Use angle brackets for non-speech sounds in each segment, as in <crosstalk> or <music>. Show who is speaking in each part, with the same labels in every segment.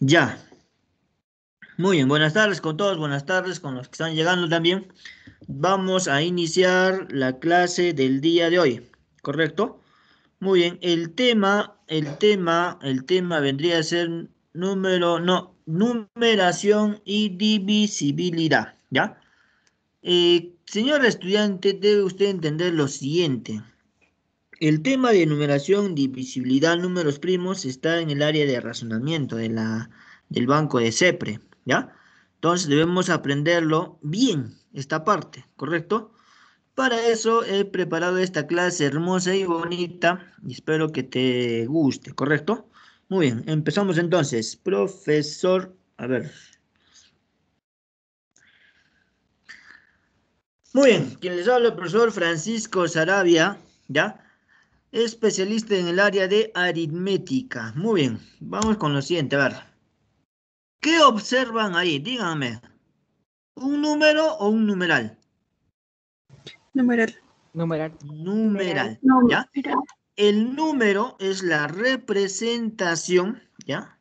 Speaker 1: Ya. Muy bien, buenas tardes con todos, buenas tardes con los que están llegando también. Vamos a iniciar la clase del día de hoy, ¿correcto? Muy bien, el tema, el tema, el tema vendría a ser número, no, numeración y divisibilidad, ¿ya? Eh, señor estudiante, debe usted entender lo siguiente. El tema de enumeración, divisibilidad, números primos está en el área de razonamiento de la, del banco de CEPRE, ¿ya? Entonces debemos aprenderlo bien, esta parte, ¿correcto? Para eso he preparado esta clase hermosa y bonita y espero que te guste, ¿correcto? Muy bien, empezamos entonces. Profesor, a ver. Muy bien, quien les habla, el profesor Francisco Sarabia, ¿ya? especialista en el área de aritmética. Muy bien, vamos con lo siguiente, a ver. ¿Qué observan ahí? Díganme. ¿Un número o un numeral? Numeral. Numeral. Numeral. ¿ya? El número es la representación, ¿ya?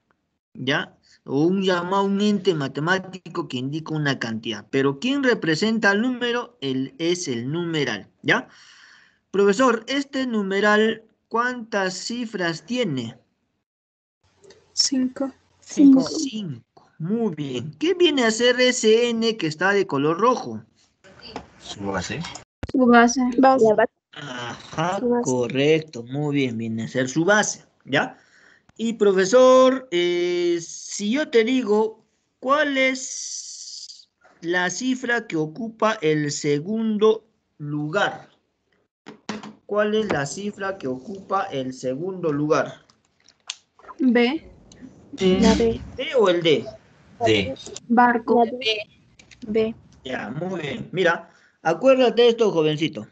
Speaker 1: ¿Ya? O un llamado un ente matemático que indica una cantidad. Pero ¿quién representa el número? él es el numeral, ¿ya? Profesor, este numeral, ¿cuántas cifras tiene? Cinco. Cinco. Cinco. Muy bien. ¿Qué viene a hacer N que está de color rojo? Su base. Su base. Ajá, correcto. Muy bien, viene a ser su base. ¿Ya? Y profesor, eh, si yo te digo, ¿cuál es la cifra que ocupa el segundo lugar? ¿Cuál es la cifra que ocupa el segundo lugar? B. Eh, la B. o el D? D. Barco. B. Ya, muy bien. Mira, acuérdate esto, jovencito.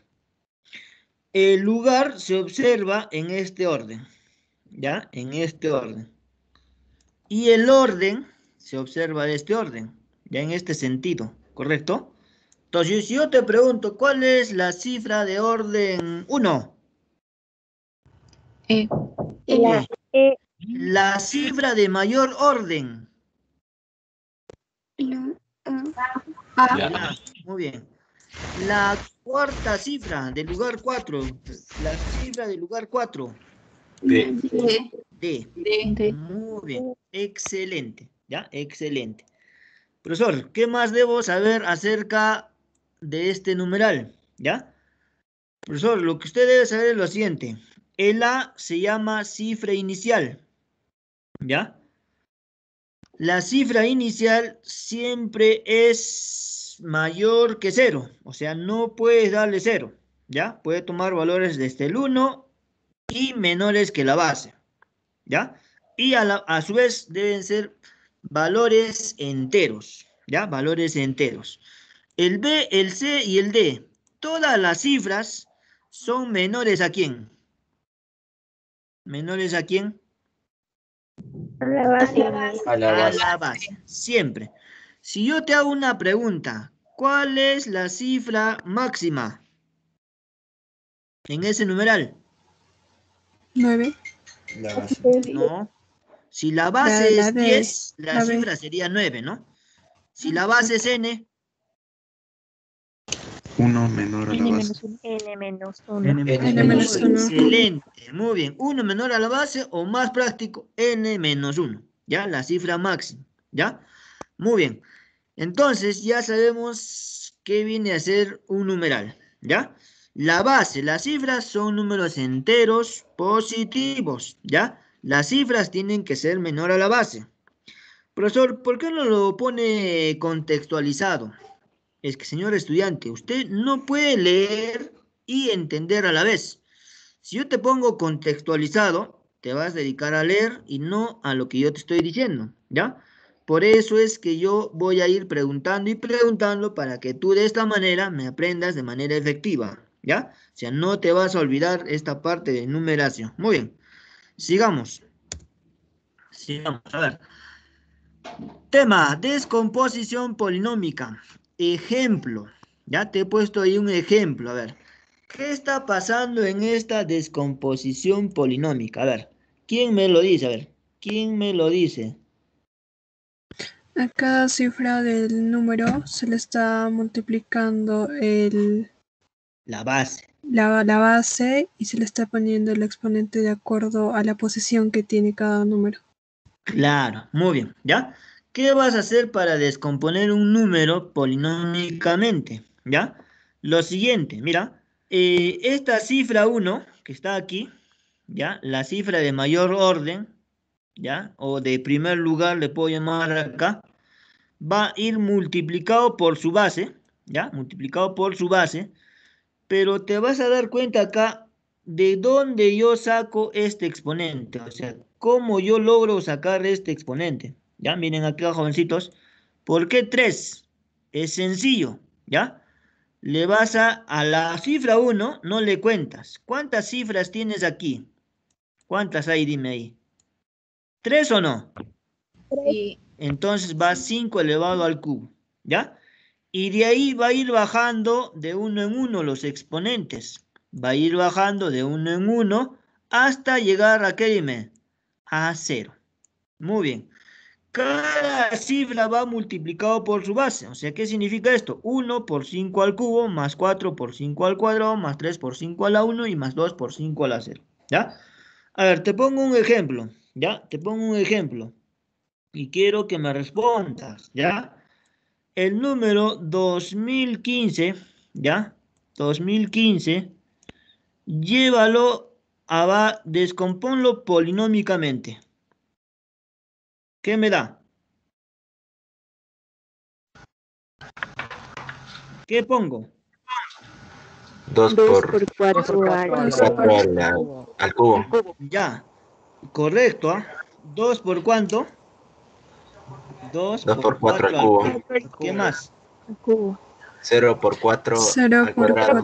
Speaker 1: El lugar se observa en este orden. ¿Ya? En este orden. Y el orden se observa de este orden. Ya en este sentido, ¿correcto? Entonces, si yo te pregunto, ¿cuál es la cifra de orden 1? Eh, e. la, cifra de mayor orden. muy bien. La cuarta cifra del lugar 4. La cifra del lugar 4. D. D. D. Muy bien. Excelente. Ya, excelente. Profesor, ¿qué más debo saber acerca de este numeral, ¿ya? Profesor, lo que usted debe saber es lo siguiente. El A se llama cifra inicial, ¿ya? La cifra inicial siempre es mayor que cero, o sea, no puedes darle cero, ¿ya? Puede tomar valores desde el 1 y menores que la base, ¿ya? Y a, a su vez deben ser valores enteros, ¿ya? Valores enteros. El B, el C y el D. Todas las cifras son menores a quién? ¿Menores a quién? A la base. A la base. Siempre. Si yo te hago una pregunta, ¿cuál es la cifra máxima? En ese numeral. 9. No. Si la base es 10, la, cifra sería 9, ¿no? Si la base es n, 1 menor a la base. N-1. 1 Excelente, muy bien. 1 menor a la base o más práctico, N-1. menos ¿Ya? La cifra máxima. ¿Ya? Muy bien. Entonces ya sabemos qué viene a ser un numeral. ¿Ya? La base, las cifras son números enteros positivos. ¿Ya? Las cifras tienen que ser menor a la base. Profesor, ¿por qué no lo pone contextualizado? es que, señor estudiante, usted no puede leer y entender a la vez. Si yo te pongo contextualizado, te vas a dedicar a leer y no a lo que yo te estoy diciendo, ¿ya? Por eso es que yo voy a ir preguntando y preguntando para que tú de esta manera me aprendas de manera efectiva, ¿ya? O sea, no te vas a olvidar esta parte de numeración. Muy bien, sigamos. Sigamos, a ver. Tema, descomposición polinómica. Ejemplo. Ya te he puesto ahí un ejemplo. A ver. ¿Qué está pasando en esta descomposición polinómica? A ver. ¿Quién me lo dice? A ver. ¿Quién me lo dice? A cada cifra del número se le está multiplicando el... La base. La, la, base y se le está poniendo el exponente de acuerdo a la posición que tiene cada número. Claro, muy bien, ¿ya? ¿Qué vas a hacer para descomponer un número polinómicamente? ¿Ya? Lo siguiente, mira, eh, esta cifra 1 que está aquí, ¿ya? La cifra de mayor orden, ¿ya? O de primer lugar le puedo llamar acá, va a ir multiplicado por su base, ¿ya? Multiplicado por su base, pero te vas a dar cuenta acá de dónde yo saco este exponente, o sea, cómo yo logro sacar este exponente. ¿Ya? Miren acá, jovencitos. ¿Por qué 3? Es sencillo, ¿ya? Le vas a, la cifra 1, no le cuentas. ¿Cuántas cifras tienes aquí? ¿Cuántas hay? Dime ahí. ¿Tres o no? Sí. Entonces va 5 elevado al cubo, ¿ya? Y de ahí va a ir bajando de uno en uno los exponentes. Va a ir bajando de uno en 1 hasta llegar a, ¿qué dime? A 0 Muy bien cada cifra va multiplicado por su base. O sea, ¿qué significa esto? 1 por 5 al cubo, más 4 por 5 al cuadrado, más 3 por 5 a la 1 y más 2 por 5 a la 0. ¿Ya? A ver, te pongo un ejemplo. ¿Ya? Te pongo un ejemplo. Y quiero que me respondas. ¿Ya? El número 2015, ¿ya? 2015, llévalo a... descomponlo polinómicamente. ¿Qué me da? ¿Qué pongo? 2 por 4 al cubo. Ya, correcto. ¿ah? 2 por cuánto? 2 por 4 al cubo. ¿Qué más? cubo. 0 por 4 0 por 4 al,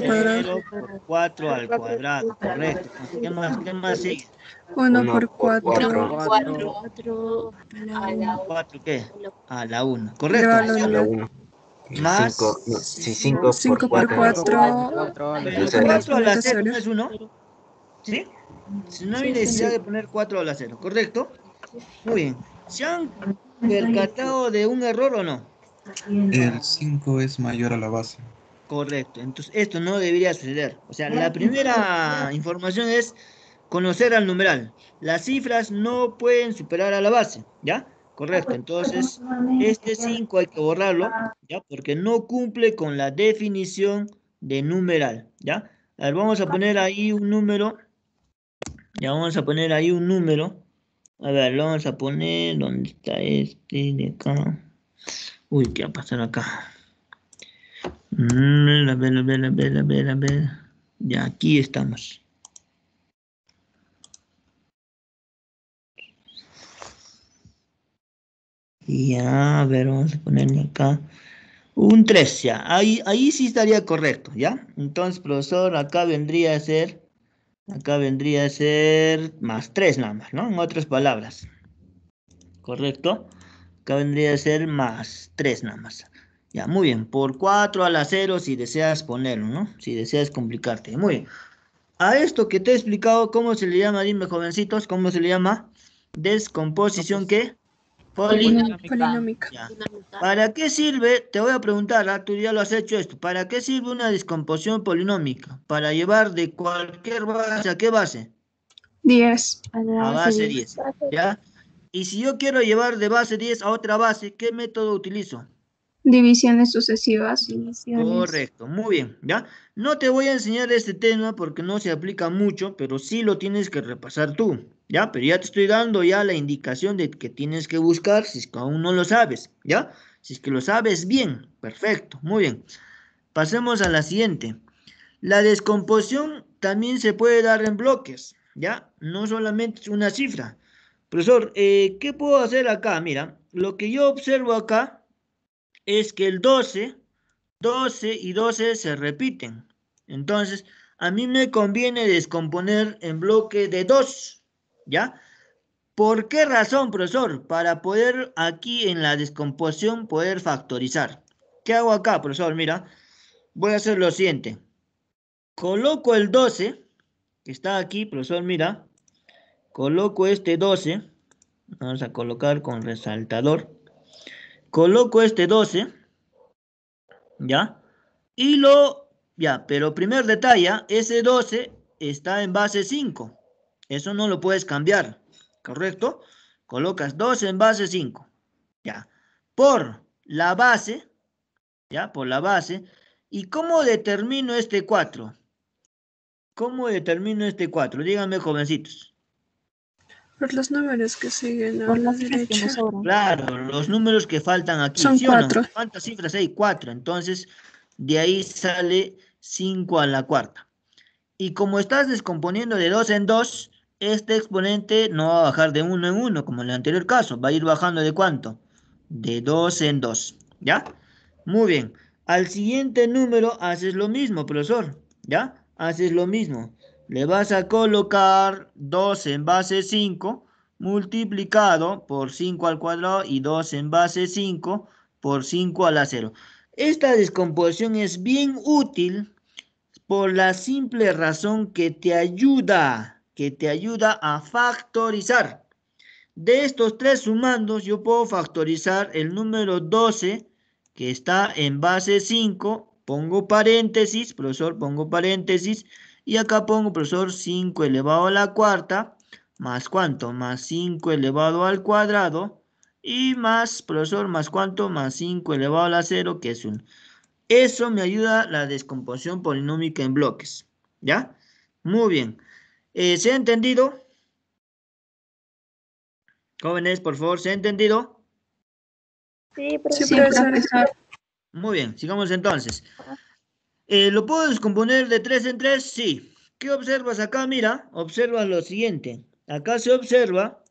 Speaker 1: cuadrado. 0 por 4 al cuadrado, correcto. ¿Qué más, qué más sigue? 1 por 4. 4 a la 4 qué? A la 1, correcto. A la 1. Más 5 por 4. 4 a la 0 es 1. ¿Sí? Si no hay necesidad de poner 4 a la 0, ¿correcto? Muy bien. ¿Se han percatado de un error o no? el 5 es mayor a la base. Correcto, entonces esto no debería suceder. O sea, la primera <laughs> información es conocer al numeral. Las cifras no pueden superar a la base, ¿ya? Correcto, entonces este 5 hay que borrarlo, ¿ya? Porque no cumple con la definición de numeral, ¿ya? A ver, vamos a poner ahí un número. Ya vamos a poner ahí un número. A ver, lo vamos a poner, ¿dónde está este de acá? Uy, ¿qué va a pasar acá? a ver, a ver, a ver, a ver, a ver. Ya, aquí estamos. Ya, a ver, vamos a ponerle acá. Un 3, ya. Ahí, ahí sí estaría correcto, ¿ya? Entonces, profesor, acá vendría a ser... Acá vendría a ser más 3 nada más, ¿no? En otras palabras. ¿Correcto? Acá vendría a ser más 3 nada más. Ya, muy bien. Por 4 a la 0 si deseas ponerlo, ¿no? Si deseas complicarte. Muy bien. A esto que te he explicado, ¿cómo se le llama? Dime, jovencitos, ¿cómo se le llama? Descomposición, ¿qué? Polinómica. ¿Para qué sirve? Te voy a preguntar, ah, tú ya lo has hecho esto. ¿Para qué sirve una descomposición polinómica? Para llevar de cualquier base a qué base? 10. A base 10. ¿Ya? Y si yo quiero llevar de base 10 a otra base, ¿qué método utilizo? Divisiones sucesivas. Correcto, muy bien, ¿ya? No te voy a enseñar este tema porque no se aplica mucho, pero sí lo tienes que repasar tú, ¿ya? Pero ya te estoy dando ya la indicación de que tienes que buscar si es que aún no lo sabes, ¿ya? Si es que lo sabes bien, perfecto, muy bien. Pasemos a la siguiente. La descomposición también se puede dar en bloques, ¿ya? No solamente una cifra, Profesor, eh, ¿qué puedo hacer acá? Mira, lo que yo observo acá es que el 12, 12 y 12 se repiten. Entonces, a mí me conviene descomponer en bloque de 2, ¿ya? ¿Por qué razón, profesor? Para poder aquí en la descomposición poder factorizar. ¿Qué hago acá, profesor? Mira, voy a hacer lo siguiente. Coloco el 12, que está aquí, profesor, mira. Coloco este 12. Vamos a colocar con resaltador. Coloco este 12. ¿Ya? Y lo... Ya, pero primer detalle, ese 12 está en base 5. Eso no lo puedes cambiar, ¿correcto? Colocas 12 en base 5. Ya. Por la base, ya, por la base. ¿Y cómo determino este 4? ¿Cómo determino este 4? Díganme, jovencitos. Por los números que siguen a la derecha. Claro, los números que faltan aquí. Son cuatro. ¿Cuántas cifras hay? Cuatro. Entonces, de ahí sale cinco a la cuarta. Y como estás descomponiendo de dos en dos, este exponente no va a bajar de uno en uno, como en el anterior caso. Va a ir bajando de cuánto? De dos en dos. ¿Ya? Muy bien. Al siguiente número haces lo mismo, profesor. ¿Ya? Haces lo mismo le vas a colocar 2 en base 5 multiplicado por 5 al cuadrado y 2 en base 5 por 5 a la 0. Esta descomposición es bien útil por la simple razón que te ayuda, que te ayuda a factorizar. De estos tres sumandos yo puedo factorizar el número 12 que está en base 5, pongo paréntesis, profesor, pongo paréntesis, y acá pongo, profesor, 5 elevado a la cuarta, más cuánto, más 5 elevado al cuadrado, y más, profesor, más cuánto, más 5 elevado a la 0, que es 1. Eso me ayuda la descomposición polinómica en bloques, ¿ya? Muy bien. Eh, ¿Se ha entendido? Jóvenes, por favor, ¿se ha entendido? Sí, profesor. Muy bien, sigamos entonces. Eh, ¿Lo puedo descomponer de tres en tres? Sí. ¿Qué observas acá? Mira, observa lo siguiente. Acá se observa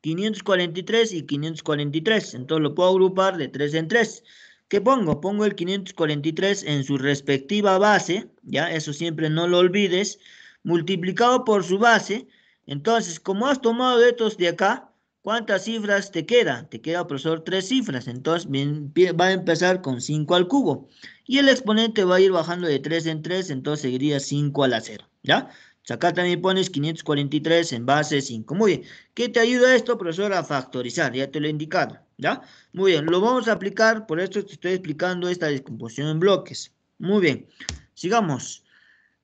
Speaker 1: 543 y 543. Entonces lo puedo agrupar de 3 en 3. ¿Qué pongo? Pongo el 543 en su respectiva base. Ya, eso siempre no lo olvides. Multiplicado por su base. Entonces, como has tomado estos de acá, ¿Cuántas cifras te queda? Te queda, profesor, tres cifras. Entonces va a empezar con 5 al cubo. Y el exponente va a ir bajando de 3 en 3, entonces seguiría 5 a la 0. ¿Ya? acá también pones 543 en base 5. Muy bien. ¿Qué te ayuda esto, profesor? A factorizar. Ya te lo he indicado. ¿Ya? Muy bien. Lo vamos a aplicar. Por esto te estoy explicando esta descomposición en bloques. Muy bien. Sigamos.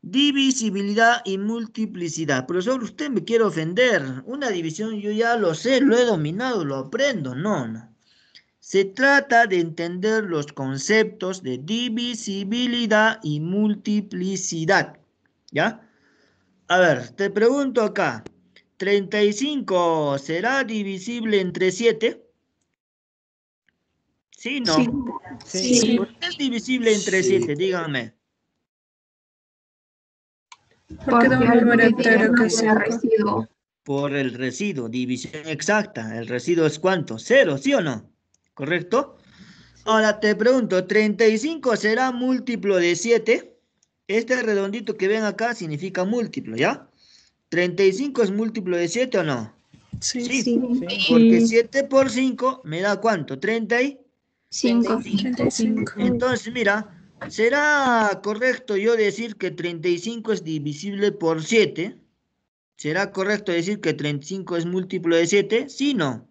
Speaker 1: Divisibilidad y multiplicidad. Profesor, usted me quiere ofender. Una división yo ya lo sé, lo he dominado, lo aprendo. No, no. Se trata de entender los conceptos de divisibilidad y multiplicidad. ¿Ya? A ver, te pregunto acá. 35 será divisible entre 7? Sí, no. es divisible entre 7? dígame Díganme por el que residuo. Por el residuo, división exacta. ¿El residuo es cuánto? Cero, ¿sí o no? ¿Correcto? Ahora te pregunto, ¿35 será múltiplo de 7? Este redondito que ven acá significa múltiplo, ¿ya? ¿35 es múltiplo de 7 o no? Sí, sí. Porque 7 por 5 me da cuánto? 35. Entonces, mira, ¿Será correcto yo decir que 35 es divisible por 7? ¿Será correcto decir que 35 es múltiplo de 7? Sí, no.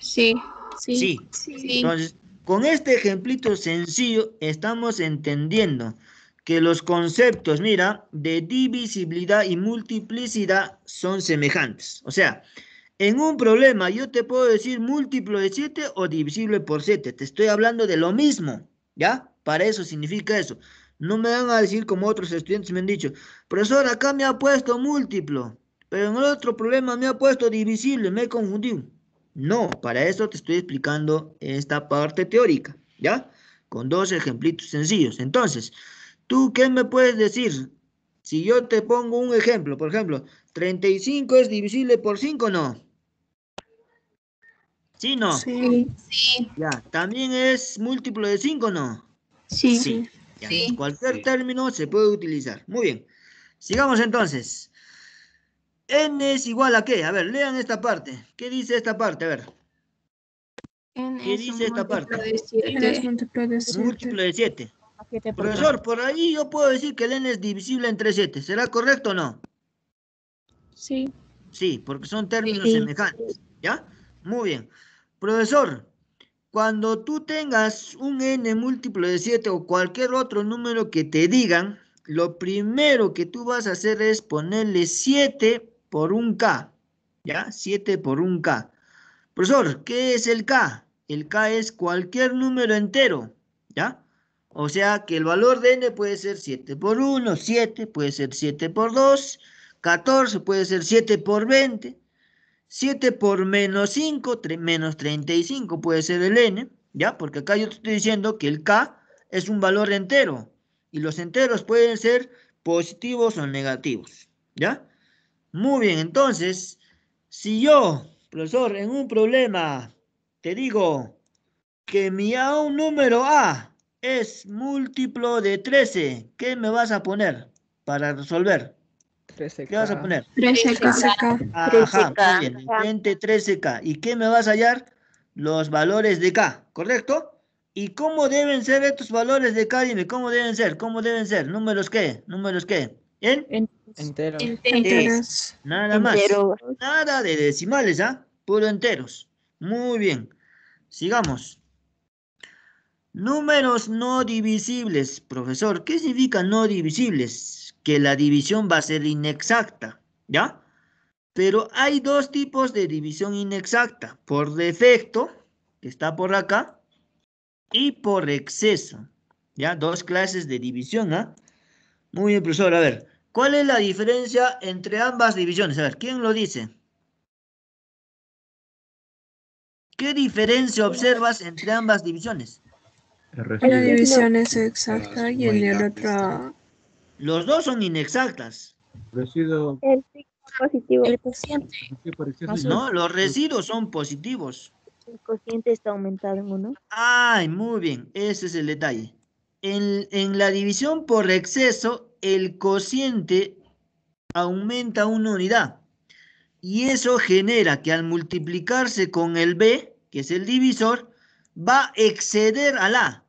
Speaker 1: Sí, sí. Sí. Entonces, con este ejemplito sencillo estamos entendiendo que los conceptos, mira, de divisibilidad y multiplicidad son semejantes. O sea, en un problema yo te puedo decir múltiplo de 7 o divisible por 7. Te estoy hablando de lo mismo, ¿ya? Para eso significa eso. No me van a decir como otros estudiantes me han dicho, profesor, acá me ha puesto múltiplo, pero en el otro problema me ha puesto divisible, me he confundido. No, para eso te estoy explicando esta parte teórica, ¿ya? Con dos ejemplitos sencillos. Entonces, ¿tú qué me puedes decir? Si yo te pongo un ejemplo, por ejemplo, 35 es divisible por 5, ¿no? ¿Sí, no? Sí. sí. Ya, ¿también es múltiplo de 5, no? Sí. Sí. Cualquier término se puede utilizar. Muy bien. Sigamos entonces. N es igual a qué? A ver, lean esta parte. ¿Qué dice esta parte? A ver. ¿Qué dice esta parte? De Es múltiplo de 7. Múltiplo de 7. Profesor, por ahí yo puedo decir que el n es divisible entre 7. ¿Será correcto o no? Sí. Sí, porque son términos semejantes. ¿Ya? Muy bien. Profesor, cuando tú tengas un n múltiplo de 7 o cualquier otro número que te digan, lo primero que tú vas a hacer es ponerle 7 por un k. ¿Ya? 7 por un k. Profesor, ¿qué es el k? El k es cualquier número entero. ¿Ya? O sea que el valor de n puede ser 7 por 1, 7, puede ser 7 por 2, 14, puede ser 7 por 20. 7 por menos 5, menos 35 puede ser el n, ¿ya? Porque acá yo te estoy diciendo que el k es un valor entero. Y los enteros pueden ser positivos o negativos, ¿ya? Muy bien, entonces, si yo, profesor, en un problema te digo que mi a un número a es múltiplo de 13, ¿qué me vas a poner para resolver? ¿Qué vas a poner? 13K. Ajá, muy bien. 13K. ¿Y qué me vas a hallar? Los valores de K, ¿correcto? ¿Y cómo deben ser estos valores de K? Dime, ¿cómo deben ser? ¿Cómo deben ser? ¿Números qué? ¿Números qué? ¿En? Enteros. Enteros. Nada más. Nada de decimales, ¿ah? Puro enteros. Muy bien. Sigamos. Números no divisibles. Profesor, ¿qué significa no divisibles? que la división va a ser inexacta, ¿ya? Pero hay dos tipos de división inexacta, por defecto, que está por acá, y por exceso, ¿ya? Dos clases de división, ¿ah? Muy bien, profesor, a ver, ¿cuál es la diferencia entre ambas divisiones? A ver, ¿quién lo dice? ¿Qué diferencia observas entre ambas divisiones? Una división es exacta y en la otra... Este. Los dos son inexactas. Residuo. El positivo. El cociente. No, los residuos son positivos. El cociente está aumentado en uno. Ay, muy bien. Ese es el detalle. En, en la división por exceso, el cociente aumenta una unidad. Y eso genera que al multiplicarse con el B, que es el divisor, va a exceder al A.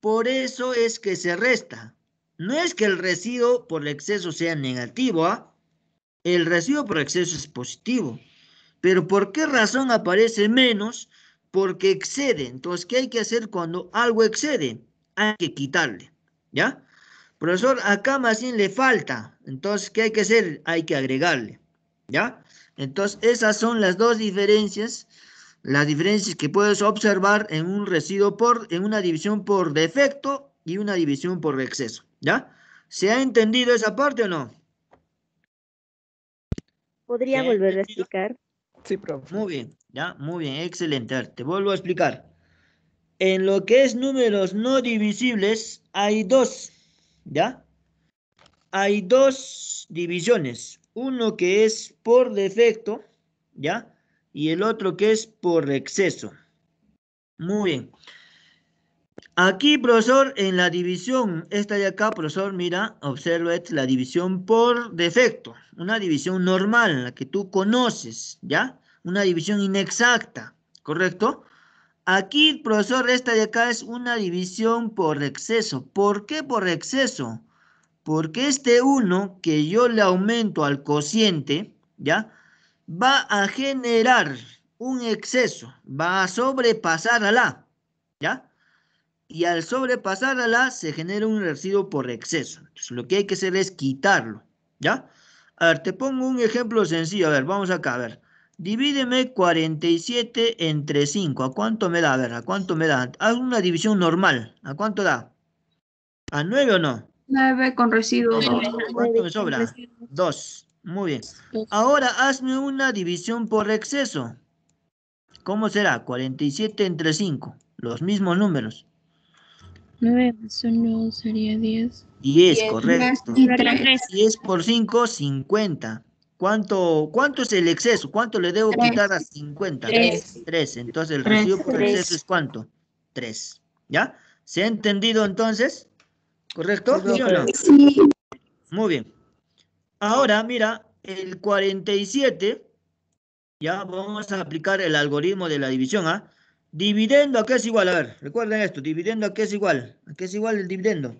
Speaker 1: Por eso es que se resta. No es que el residuo por exceso sea negativo, ¿ah? el residuo por exceso es positivo. Pero ¿por qué razón aparece menos? Porque excede. Entonces, ¿qué hay que hacer cuando algo excede? Hay que quitarle, ¿ya? Profesor, acá más bien le falta. Entonces, ¿qué hay que hacer? Hay que agregarle, ¿ya? Entonces, esas son las dos diferencias, las diferencias que puedes observar en un residuo por, en una división por defecto y una división por exceso. ¿Ya? ¿Se ha entendido esa parte o no? ¿Podría volver a explicar? Sí, profe. Muy bien, ya, muy bien, excelente. te vuelvo a explicar. En lo que es números no divisibles, hay dos, ¿ya? Hay dos divisiones. Uno que es por defecto, ¿ya? Y el otro que es por exceso. Muy bien. Aquí, profesor, en la división, esta de acá, profesor, mira, observa la división por defecto, una división normal, la que tú conoces, ¿ya? Una división inexacta, ¿correcto? Aquí, profesor, esta de acá es una división por exceso. ¿Por qué por exceso? Porque este 1 que yo le aumento al cociente, ¿ya? Va a generar un exceso, va a sobrepasar a la, ¿ya? y al sobrepasarla, se genera un residuo por exceso. Entonces, lo que hay que hacer es quitarlo, ¿ya? A ver, te pongo un ejemplo sencillo. A ver, vamos acá, a ver. Divídeme 47 entre 5. ¿A cuánto me da? A ver, ¿a cuánto me da? Haz una división normal. ¿A cuánto da? ¿A 9 o no? 9 con residuo. ¿Cuánto me sobra? 2. Muy bien. Ahora hazme una división por exceso. ¿Cómo será? 47 entre 5. Los mismos números. 9 eso no sería 10. 10, correcto. Y 10 por 5, 50. ¿Cuánto, es el exceso? ¿Cuánto le debo quitar a 50? 3. Entonces el residuo por exceso es cuánto? 3. ¿Ya? ¿Se ha entendido entonces? ¿Correcto? ¿Sí o no? Muy bien. Ahora, mira, el 47, ya vamos a aplicar el algoritmo de la división, ¿ah? ¿Dividendo a qué es igual? A ver, recuerden esto. ¿Dividendo a qué es igual? ¿A qué es igual el dividendo?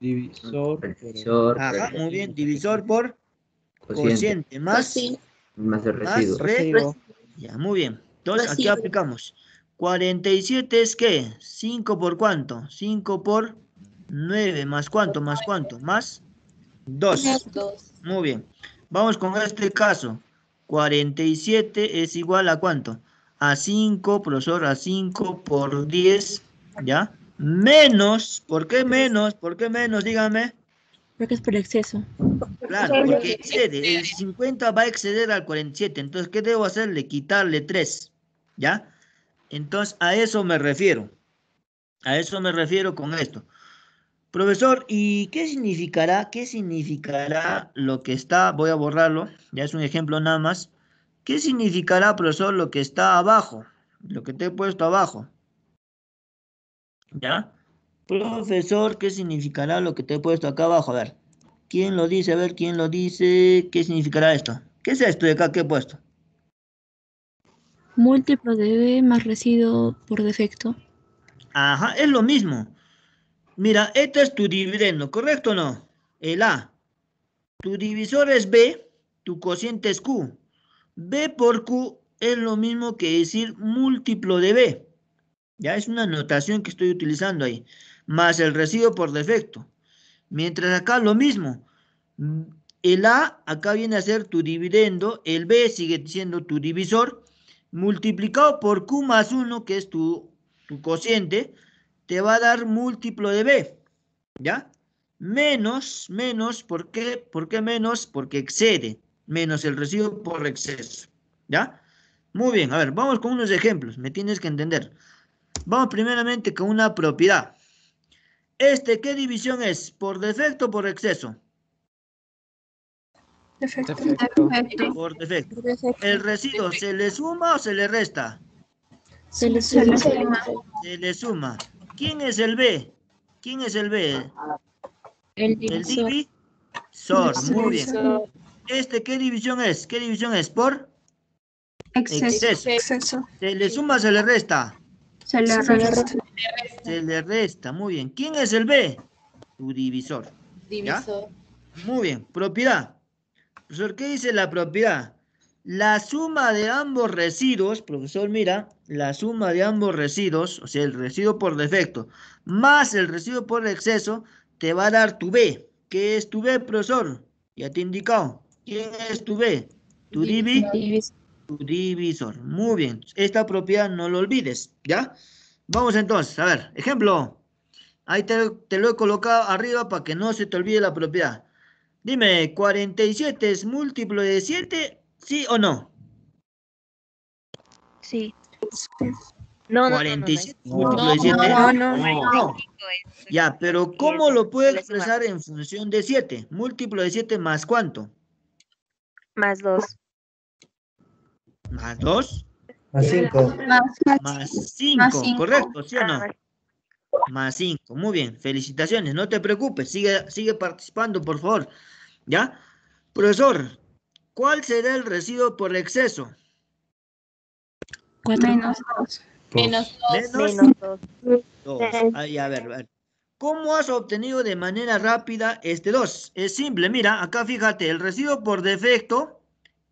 Speaker 1: Divisor. Divisor Ajá, muy bien. Divisor por cociente. Más, más el residuo. Más Ya, muy bien. Entonces, aquí aplicamos. 47 es qué? 5 por cuánto? 5 por 9. ¿Más cuánto? ¿Más cuánto? Más 2. Muy bien. Vamos con este caso. 47 es igual a cuánto? A5, profesor, A5 por 10, ¿ya? Menos, ¿por qué menos? ¿Por qué menos? Dígame. Porque es por exceso. Claro, porque excede. El 50 va a exceder al 47. Entonces, ¿qué debo hacerle? Quitarle 3, ¿ya? Entonces, a eso me refiero. A eso me refiero con esto. Profesor, ¿y qué significará? ¿Qué significará lo que está? Voy a borrarlo. Ya es un ejemplo nada más. ¿Qué significará, profesor, lo que está abajo? Lo que te he puesto abajo. ¿Ya? Profesor, ¿qué significará lo que te he puesto acá abajo? A ver, ¿quién lo dice? A ver, ¿quién lo dice? ¿Qué significará esto? ¿Qué es esto de acá que he puesto? Múltiplo de B más residuo por defecto. Ajá, es lo mismo. Mira, este es tu dividendo, ¿correcto o no? El A. Tu divisor es B, tu cociente es Q. B por Q es lo mismo que decir múltiplo de B. Ya es una notación que estoy utilizando ahí. Más el residuo por defecto. Mientras acá lo mismo. El A acá viene a ser tu dividendo. El B sigue siendo tu divisor. Multiplicado por Q más 1, que es tu, tu cociente, te va a dar múltiplo de B. ¿Ya? Menos, menos, ¿por qué? ¿Por qué menos? Porque excede menos el residuo por exceso. ¿Ya? Muy bien, a ver, vamos con unos ejemplos, me tienes que entender. Vamos primeramente con una propiedad. ¿Este qué división es? ¿Por defecto o por exceso? Defecto. Por defecto. ¿El residuo se le suma o se le resta? Se le, suma. Se le suma. ¿Quién es el B? ¿Quién es el B? El divisor. El divisor. Muy bien este, ¿qué división es? ¿Qué división es? ¿Por?
Speaker 2: Exceso.
Speaker 1: ¿Se le suma o se le resta? Se le, resta. Se le resta, muy bien. ¿Quién es el B? Tu divisor. Divisor. Muy bien, propiedad. Profesor, ¿qué dice la propiedad? La suma de ambos residuos, profesor, mira, la suma de ambos residuos, o sea, el residuo por defecto, más el residuo por exceso, te va a dar tu B. ¿Qué es tu B, profesor? Ya te he indicado. ¿Quién es tu B? Tu divisor. Muy bien. Esta propiedad no lo olvides, ¿ya? Vamos entonces, a ver, ejemplo. Ahí te, lo he colocado arriba para que no se te olvide la propiedad. Dime, ¿47 es múltiplo de 7? ¿Sí o no? Sí. No, no, 47 múltiplo de No, no, no. Ya, pero ¿cómo lo puedo expresar en función de 7? Múltiplo de 7 más cuánto? Más dos. ¿Más dos. Más cinco. Más cinco, correcto, ¿sí o no? Ah, más cinco, muy bien, felicitaciones, no te preocupes, sigue, sigue participando, por favor. ¿Ya? Profesor, ¿cuál será el residuo por exceso? 4 menos dos. Menos dos. Menos dos. Ahí, a ver, a ver. ¿Cómo has obtenido de manera rápida este 2? Es simple, mira, acá fíjate, el residuo por defecto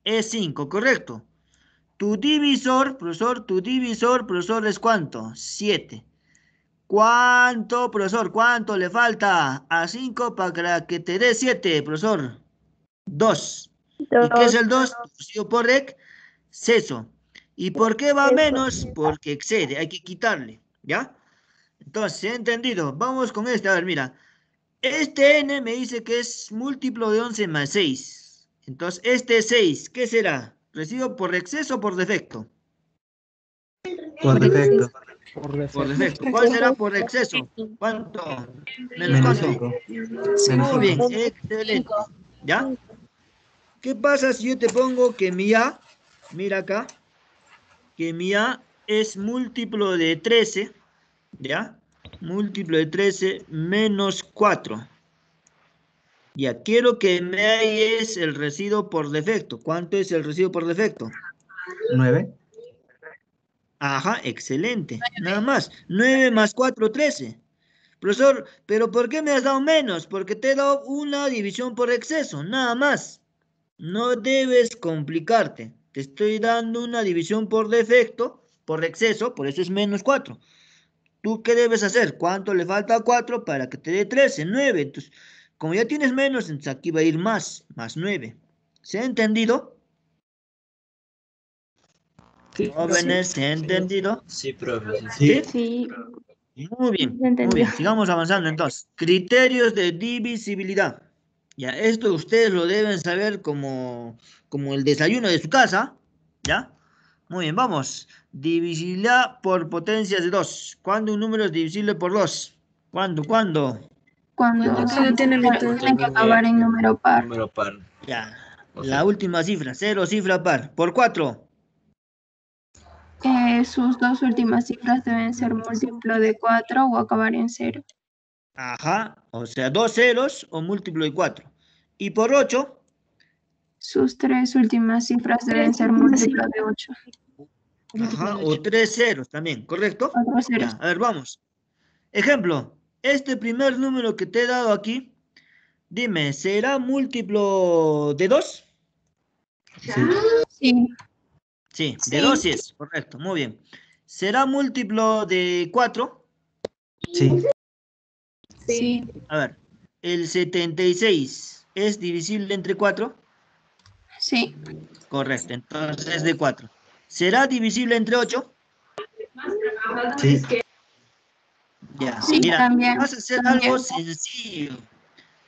Speaker 1: es 5, ¿correcto? Tu divisor, profesor, tu divisor, profesor, ¿es cuánto? 7. ¿Cuánto, profesor? ¿Cuánto le falta a 5 para que te dé 7, profesor? 2. ¿Y qué es el 2? Residuo por exceso. ¿Y por qué va menos? Porque excede, hay que quitarle, ¿ya? Entonces, entendido. Vamos con este. A ver, mira. Este n me dice que es múltiplo de 11 más 6. Entonces, este 6, ¿qué será? ¿Recibo por exceso o por defecto? Por defecto. Por defecto. ¿Cuál será por exceso? ¿Cuánto? Menos, Muy bien, excelente. ¿Ya? ¿Qué pasa si yo te pongo que mi A, mira acá, que mi A es múltiplo de 13 ¿ya? Múltiplo de 13 menos 4. Ya, quiero que me es el residuo por defecto. ¿Cuánto es el residuo por defecto? 9. Ajá, excelente. Nada más. 9 más 4, 13. Profesor, ¿pero por qué me has dado menos? Porque te he dado una división por exceso, nada más. No debes complicarte. Te estoy dando una división por defecto, por exceso, por eso es menos 4. ¿Tú qué debes hacer? ¿Cuánto le falta a 4 para que te dé 13? 9. Entonces, como ya tienes menos, entonces aquí va a ir más, más 9. ¿Se ha entendido?
Speaker 2: Jóvenes, ¿se
Speaker 1: ha entendido? Sí, profesor, Sí. sí. Muy bien, muy bien. Sigamos avanzando entonces. Criterios de divisibilidad. Ya, esto ustedes lo deben saber como, como el desayuno de su casa, ¿ya? Muy bien, vamos. Divisibilidad por potencia de 2. ¿Cuándo un número es divisible por 2? ¿Cuándo? ¿Cuándo? Cuando el número tiene que acabar en número par. Número par. Ya. La última cifra, cero cifra par. ¿Por 4? Eh, sus dos últimas cifras deben ser múltiplo de 4 o acabar en 0. Ajá, o sea, dos ceros o múltiplo de 4. Y por 8. Sus tres últimas cifras deben ser múltiplo de 8 o tres ceros también, ¿correcto? a ver, vamos. Ejemplo, este primer número que te he dado aquí, dime, ¿será múltiplo de dos? Sí. Ah, sí. de dos es, correcto, muy bien. ¿Será múltiplo de cuatro? Sí. Sí. A ver, ¿el 76 es divisible entre cuatro? Sí. Correcto, entonces es de cuatro. ¿Será divisible entre 8? Sí. Ya, sí, mira, también, Vas a hacer algo sencillo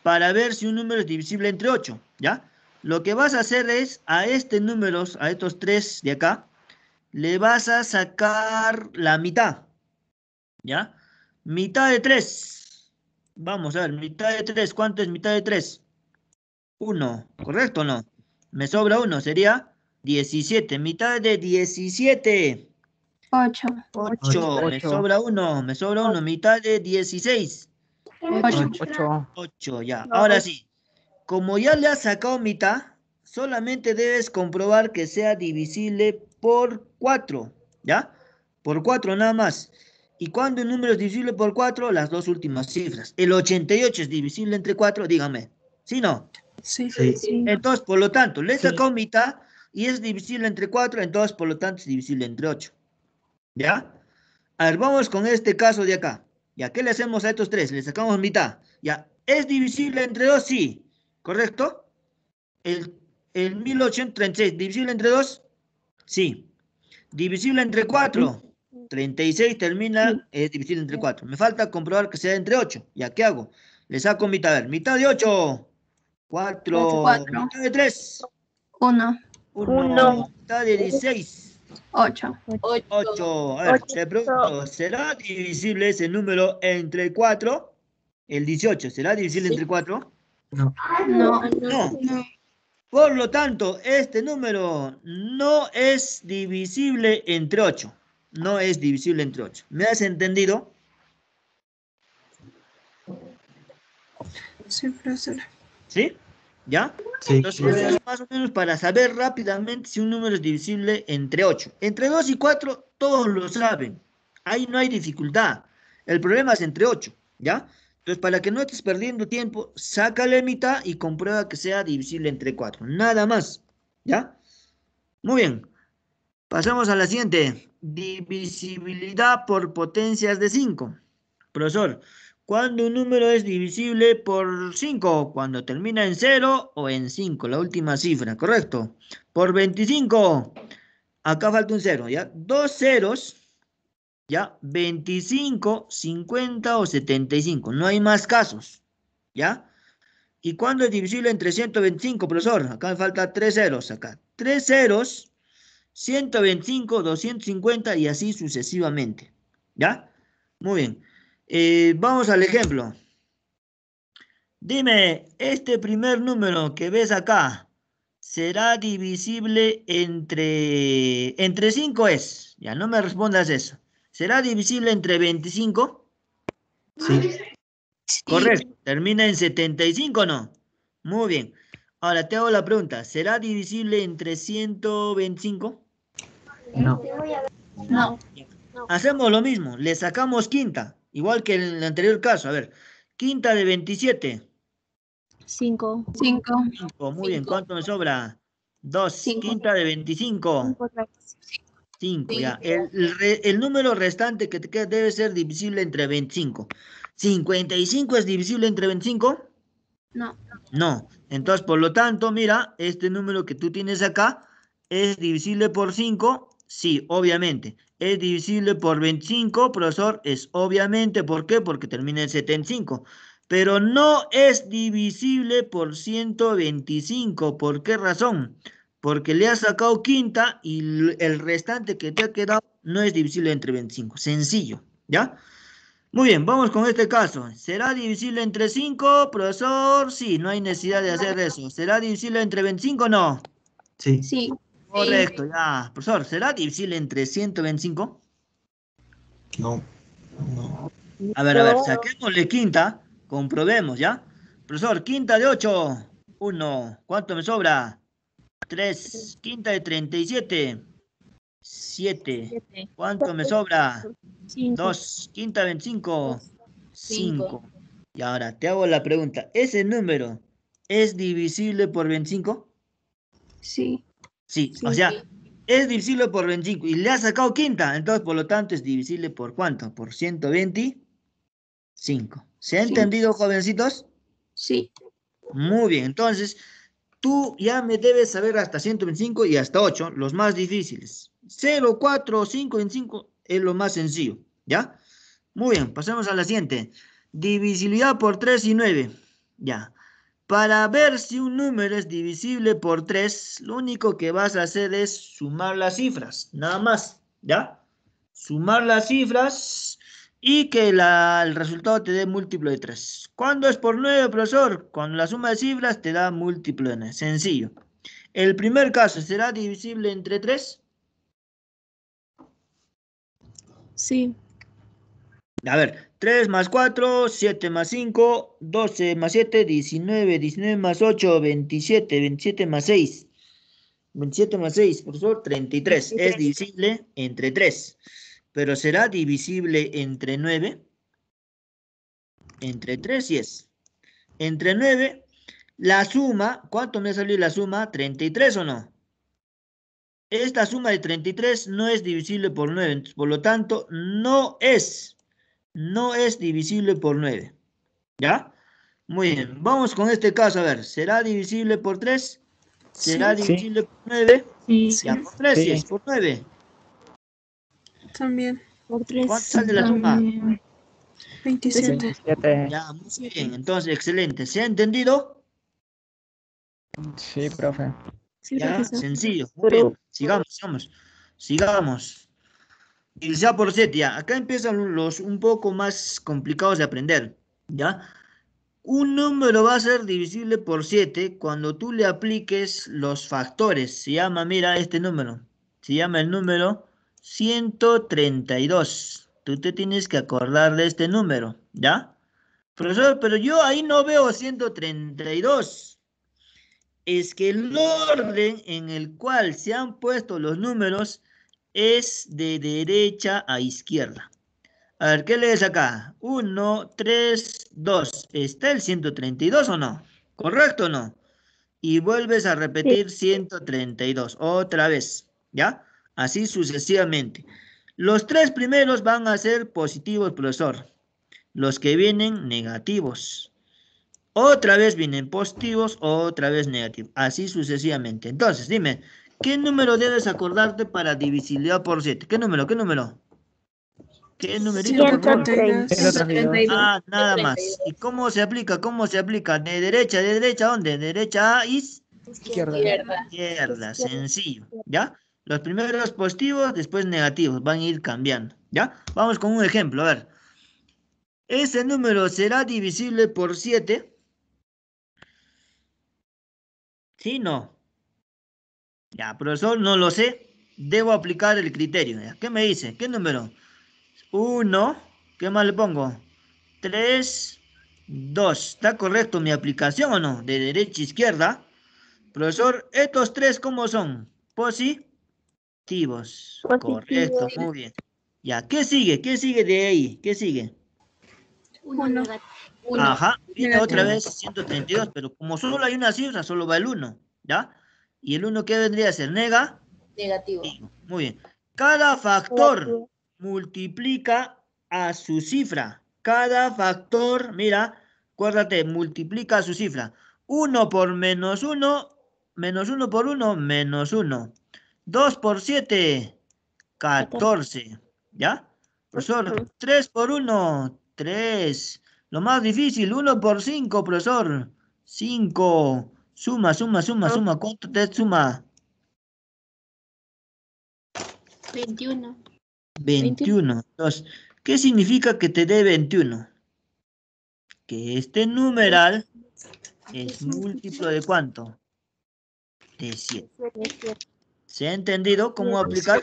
Speaker 1: para ver si un número es divisible entre 8, ¿ya? Lo que vas a hacer es a este número, a estos tres de acá, le vas a sacar la mitad, ¿ya? Mitad de 3. Vamos a ver, mitad de 3, ¿cuánto es mitad de 3? 1, ¿correcto o no? Me sobra 1, sería 17, mitad de 17. 8. 8. Me sobra 1, me sobra uno. Mitad de 16. 8. 8, ya. Ahora sí. Como ya le has sacado mitad, solamente debes comprobar que sea divisible por 4. ¿Ya? Por 4 nada más. ¿Y cuándo el número es divisible por 4? Las dos últimas cifras. El 88 es divisible entre 4, dígame. ¿Sí no? Sí. sí. Entonces, por lo tanto, le he sacado mitad y es divisible entre 4, entonces por lo tanto es divisible entre 8. ¿Ya? A ver, vamos con este caso de acá. ¿Ya qué le hacemos a estos 3? Le sacamos mitad. ¿Ya? ¿Es divisible entre 2? Sí. ¿Correcto? El, 1836, ¿divisible entre 2? Sí. ¿Divisible entre 4? 36 termina, es divisible entre 4. Me falta comprobar que sea entre 8. ¿Ya qué hago? Le saco mitad. A ver, mitad de 8. 4. 4. Mitad de 3. 1. 1, 16. 8. 8. A ver, te pregunto, ¿será divisible ese número entre 4? El 18, ¿será divisible entre 4? No. No. No. Por lo tanto, este número no es divisible entre 8. No es divisible entre 8. ¿Me has entendido? Sí, profesor. ¿Sí? ¿Ya? Entonces, es más o menos para saber rápidamente si un número es divisible entre 8. Entre 2 y 4, todos lo saben. Ahí no hay dificultad. El problema es entre 8, ¿ya? Entonces, para que no estés perdiendo tiempo, Saca la mitad y comprueba que sea divisible entre 4. Nada más, ¿ya? Muy bien. Pasamos a la siguiente. Divisibilidad por potencias de 5. Profesor, cuando un número es divisible por 5, cuando termina en 0 o en 5, la última cifra, ¿correcto? Por 25, acá falta un 0, ¿ya? Dos ceros, ¿ya? 25, 50 o 75, no hay más casos, ¿ya? ¿Y cuándo es divisible entre 125, profesor? Acá me falta tres ceros, acá. Tres ceros, 125, 250 y así sucesivamente, ¿ya? Muy bien. Eh, vamos al ejemplo. Dime, este primer número que ves acá, ¿será divisible entre... entre 5 es? Ya, no me respondas eso. ¿Será divisible entre 25? Sí. Correcto. ¿Termina en 75 o no? Muy bien. Ahora te hago la pregunta. ¿Será divisible entre 125? No. no. Hacemos lo mismo. Le sacamos quinta. Igual que en el anterior caso, a ver. Quinta de 27. 5. 5. Muy bien, ¿cuánto me sobra? 2. Quinta de 25. 5. Ya. El, el, número restante que te queda debe ser divisible entre 25. ¿55 es divisible entre 25? No. No. Entonces, por lo tanto, mira, este número que tú tienes acá es divisible por 5. Sí, obviamente es divisible por 25, profesor, es obviamente, ¿por qué? Porque termina en 75. Pero no es divisible por 125, ¿por qué razón? Porque le has sacado quinta y el restante que te ha quedado no es divisible entre 25, sencillo, ¿ya? Muy bien, vamos con este caso. ¿Será divisible entre 5, profesor? Sí, no hay necesidad de hacer eso. ¿Será divisible entre 25? No. Sí. Sí. Correcto, ya. Profesor, ¿será difícil entre 125? No. A ver, a ver, saquémosle quinta, comprobemos, ¿ya? Profesor, quinta de 8, 1, ¿cuánto me sobra? 3, quinta de 37, 7, ¿cuánto me sobra? 2, quinta de 25, 5. Y ahora te hago la pregunta, ¿ese número es divisible por 25? Sí. Sí, o sea, es divisible por 25 y le ha sacado quinta, entonces por lo tanto es divisible por cuánto? Por 125. ¿Se ha entendido, jovencitos? Sí. Muy bien, entonces tú ya me debes saber hasta 125 y hasta 8, los más difíciles. 0, 4, 5, 25 es lo más sencillo, ¿ya? Muy bien, pasemos a la siguiente. Divisibilidad por 3 y 9, ya. Para ver si un número es divisible por 3, lo único que vas a hacer es sumar las cifras, nada más, ¿ya? Sumar las cifras y que el resultado te dé múltiplo de 3. ¿Cuándo es por 9, profesor? Cuando la suma de cifras te da múltiplo de 9, sencillo. El primer caso, ¿será divisible entre 3? Sí. A ver, 3 más 4, 7 más 5, 12 más 7, 19, 19 más 8, 27, 27 más 6. 27 más 6, profesor, 33. 33. Es divisible entre 3. Pero será divisible entre 9. Entre 3 y es. Entre 9, la suma, ¿cuánto me salió la suma? 33 o no? Esta suma de 33 no es divisible por 9, por lo tanto, no es no es divisible por 9. ¿Ya? Muy bien, vamos con este caso, a ver, ¿será divisible por 3? ¿Será divisible por 9? Sí. Ya, por 3, sí. por 9. También. Por 3. ¿Cuánto sale la suma? 27. Ya, muy bien, entonces, excelente. ¿Se ha entendido? Sí, profe. ya, profesor. sencillo. Muy bien, sigamos, sigamos. Sigamos. Y ya por 7, ya, acá empiezan los un poco más complicados de aprender, ¿ya? Un número va a ser divisible por 7 cuando tú le apliques los factores. Se llama, mira, este número. Se llama el número 132. Tú te tienes que acordar de este número, ¿ya? Profesor, pero yo ahí no veo 132. Es que el orden en el cual se han puesto los números es de derecha a izquierda. A ver, ¿qué lees acá? 1, 3, 2. ¿Está el 132 o no? ¿Correcto o no? Y vuelves a repetir 132 otra vez, ¿ya? Así sucesivamente. Los tres primeros van a ser positivos, profesor. Los que vienen negativos. Otra vez vienen positivos, otra vez negativos. Así sucesivamente. Entonces, dime, ¿Qué número debes acordarte para divisibilidad por 7? ¿Qué número? ¿Qué número? ¿Qué numerito? Ah, nada más. ¿Y cómo se aplica? ¿Cómo se aplica? ¿De derecha? ¿De derecha dónde? ¿De derecha a Izquierda. Izquierda, Izquierda. sencillo. ¿Ya? Los primeros positivos, después negativos. Van a ir cambiando. ¿Ya? Vamos con un ejemplo. A ver. Ese número será divisible por 7. Sí, no. Ya, profesor, no lo sé. Debo aplicar el criterio. ¿Qué me dice? ¿Qué número? Uno. ¿Qué más le pongo? Tres. Dos. ¿Está correcto mi aplicación o no? De derecha a izquierda. Profesor, estos tres, ¿cómo son? Positivos. Correcto, muy bien. Ya, ¿qué sigue? ¿Qué sigue de ahí? ¿Qué sigue? Uno. Ajá, otra vez 132, pero como solo hay una cifra, solo va el uno. ¿ya? ¿Y el 1 qué vendría a ser? ¿Nega? Negativo. Muy bien. Cada factor multiplica a su cifra. Cada factor, mira, acuérdate, multiplica a su cifra. 1 por menos 1, menos 1 por 1, menos 1. 2 por 7, 14. ¿Ya? Profesor, 3 por 1, 3. Lo más difícil, 1 por 5, profesor, 5. Suma, suma, suma, suma. ¿Cuánto te suma? 21. 21. Entonces, ¿qué significa que te dé 21? Que este numeral es múltiplo de cuánto? De 7. ¿Se ha entendido cómo aplicar?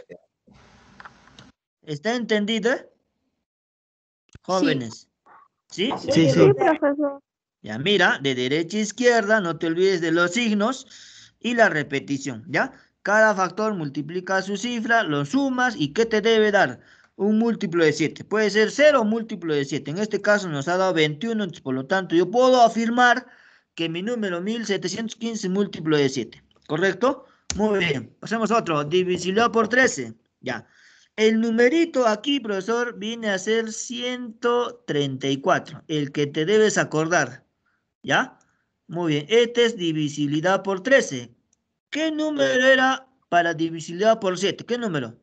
Speaker 1: ¿Está entendido? Jóvenes. ¿Sí? Sí, sí. sí. sí profesor. Ya mira, de derecha a izquierda, no te olvides de los signos y la repetición, ¿ya? Cada factor multiplica su cifra, lo sumas y ¿qué te debe dar? Un múltiplo de 7. Puede ser 0 múltiplo de 7. En este caso nos ha dado 21, por lo tanto yo puedo afirmar que mi número 1715 múltiplo de 7. ¿Correcto? Muy bien. hacemos otro. Divisibilidad por 13. Ya. El numerito aquí, profesor, viene a ser 134. El que te debes acordar. ¿Ya? Muy bien, este es divisibilidad por 13. ¿Qué número era para divisibilidad por 7? ¿Qué número?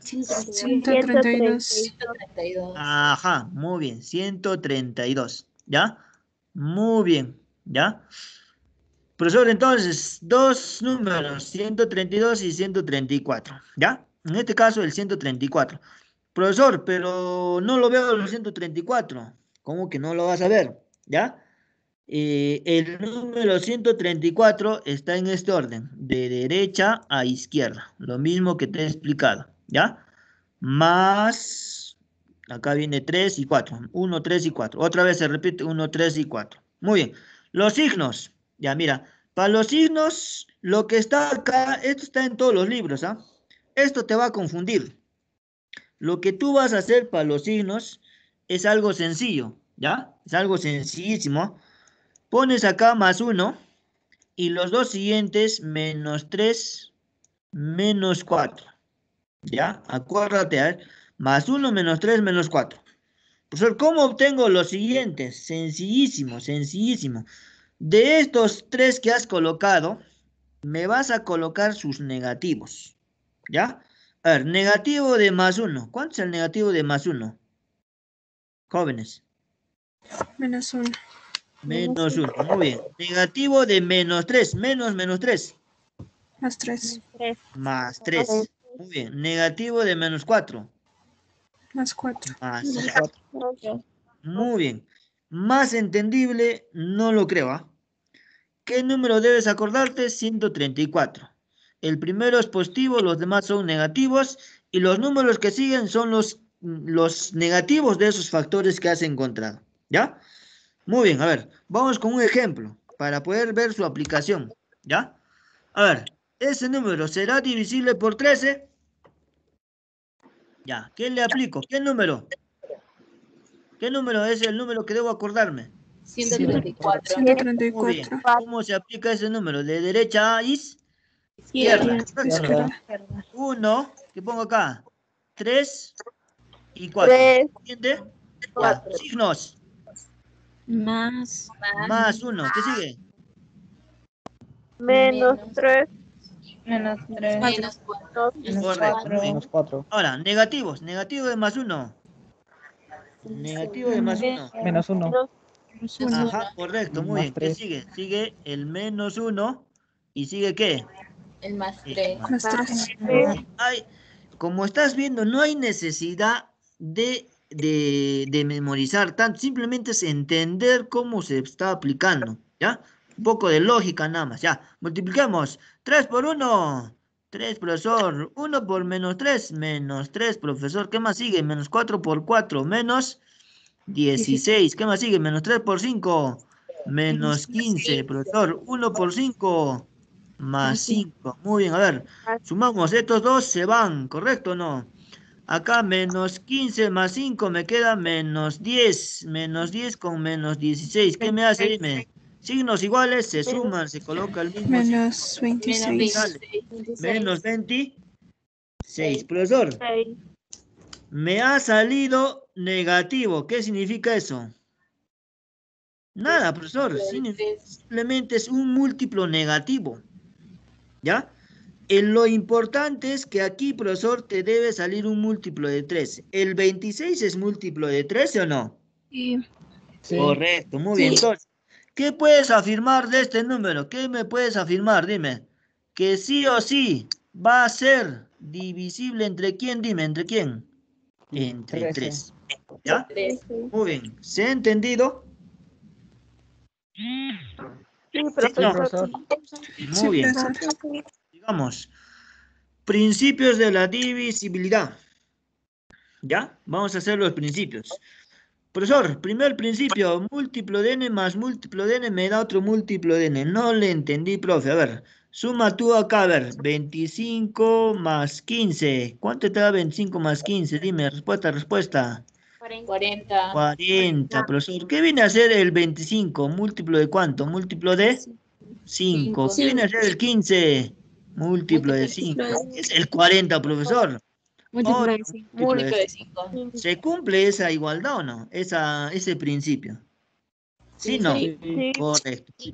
Speaker 1: 132. 132. Ajá, muy bien, 132. ¿Ya? Muy bien, ¿ya? Profesor, entonces, dos números, 132 y 134, ¿ya? En este caso, el 134. Profesor, pero no lo veo el 134. ¿Cómo que no lo vas a ver? ¿Ya? Eh, el número 134 está en este orden, de derecha a izquierda, lo mismo que te he explicado, ¿ya? Más, acá viene 3 y 4, 1, 3 y 4. Otra vez se repite 1, 3 y 4. Muy bien, los signos, ya mira, para los signos, lo que está acá, esto está en todos los libros, ¿ah? Esto te va a confundir. Lo que tú vas a hacer para los signos es algo sencillo, ¿ya? Es algo sencillísimo, Pones acá más 1 y los dos siguientes menos 3, menos 4. ¿Ya? Acuérdate, ¿eh? más 1, menos 3, menos 4. Profesor, ¿cómo obtengo los siguientes? Sencillísimo, sencillísimo. De estos 3 que has colocado, me vas a colocar sus negativos. ¿Ya? A ver, negativo de más 1. ¿Cuánto es el negativo de más 1? Jóvenes. Menos 1. Menos 1. Muy bien. Negativo de menos 3. Menos menos 3. Más 3. Más 3. Muy bien. Negativo de menos 4. Más 4. Más 4. Muy bien. Más entendible, no lo creo. ¿ah? ¿Qué número debes acordarte? 134. El primero es positivo, los demás son negativos y los números que siguen son los, los negativos de esos factores que has encontrado. ¿Ya? Muy bien, a ver, vamos con un ejemplo para poder ver su aplicación, ¿ya? A ver, ese número será divisible por 13. Ya, ¿qué le aplico? ¿Qué número? ¿Qué número es el número que debo acordarme? 134. ¿Cómo se aplica ese número? De derecha a Izquierda. Uno, ¿qué pongo acá? 3 y 4. ¿Entiende? Signos. Más. Más uno. ¿Qué sigue? Menos tres. Menos tres. Menos cuatro. Menos cuatro. Ahora, negativos. Negativo de más uno. Negativo de más uno. Menos uno. Ajá, correcto, muy bien. ¿Qué sigue? Sigue el menos uno. ¿Y sigue qué? El más tres. como estás viendo, no hay necesidad de de, memorizar tanto, simplemente es entender cómo se está aplicando, ¿ya? Un poco de lógica nada más, ya. Multiplicamos 3 por 1, 3 profesor, 1 por menos 3, menos 3 profesor, ¿qué más sigue? Menos 4 por 4, menos 16, ¿qué más sigue? Menos 3 por 5, menos 15 profesor, 1 por 5, más 5, muy bien, a ver, sumamos estos dos, se van, ¿correcto o no? Acá menos 15 más 5 me queda menos 10. Menos 10 con menos 16. ¿Qué me hace? Dime. Signos iguales se suman, se coloca el mismo. Menos 26. Menos 26. Profesor, me ha salido negativo. ¿Qué significa eso? Nada, profesor. Simplemente es un múltiplo negativo. ¿Ya? lo importante es que aquí, profesor, te debe salir un múltiplo de 13. ¿El 26 es múltiplo de 13 o no? Sí. Correcto, muy bien. Entonces, ¿qué puedes afirmar de este número? ¿Qué me puedes afirmar? Dime. Que sí o sí va a ser divisible entre quién, dime, entre quién. Entre 3. ¿Ya? Muy bien. ¿Se ha entendido? Sí, profesor. Sí, Muy bien. Vamos. Principios de la divisibilidad. ¿Ya? Vamos a hacer los principios. Profesor, primer principio, múltiplo de n más múltiplo de n me da otro múltiplo de n. No le entendí, profe. A ver, suma tú acá, a ver, 25 más 15. ¿Cuánto te da 25 más 15? Dime, respuesta, respuesta. 40. 40, profesor. ¿Qué viene a ser el 25? ¿Múltiplo de cuánto? ¿Múltiplo de 5? ¿Qué viene a ser el 15? Múltiplo de 5. Es el 40, profesor. Múltiplo de 5. de 5. ¿Se cumple esa igualdad o no? Esa, ese principio. Sí, no.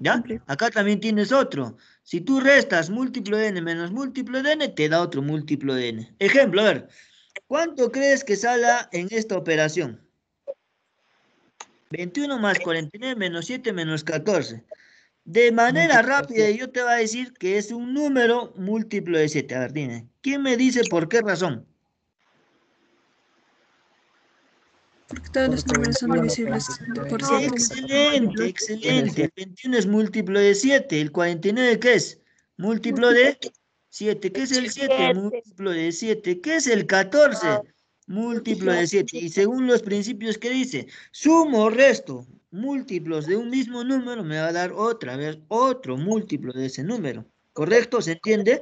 Speaker 1: ¿Ya? Acá también tienes otro. Si tú restas múltiplo de n menos múltiplo de n, te da otro múltiplo de n. Ejemplo, a ver. ¿Cuánto crees que salga en esta operación? 21 más 49 menos 7 menos 14. De manera rápida, yo te voy a decir que es un número múltiplo de 7. A ver, dime, ¿quién me dice por qué razón? Porque todos los números son divisibles pues, por 7. Eh, excelente, excelente. Pues, el 21 es múltiplo de 7. ¿El 49 qué es? Múltiplo de 7. ¿Qué es el 7? Múltiplo de 7. ¿Qué es el 14? Múltiplo de 7. Y según los principios que dice, sumo, resto múltiplos de un mismo número me va a dar otra vez otro múltiplo de ese número. ¿Correcto? ¿Se entiende?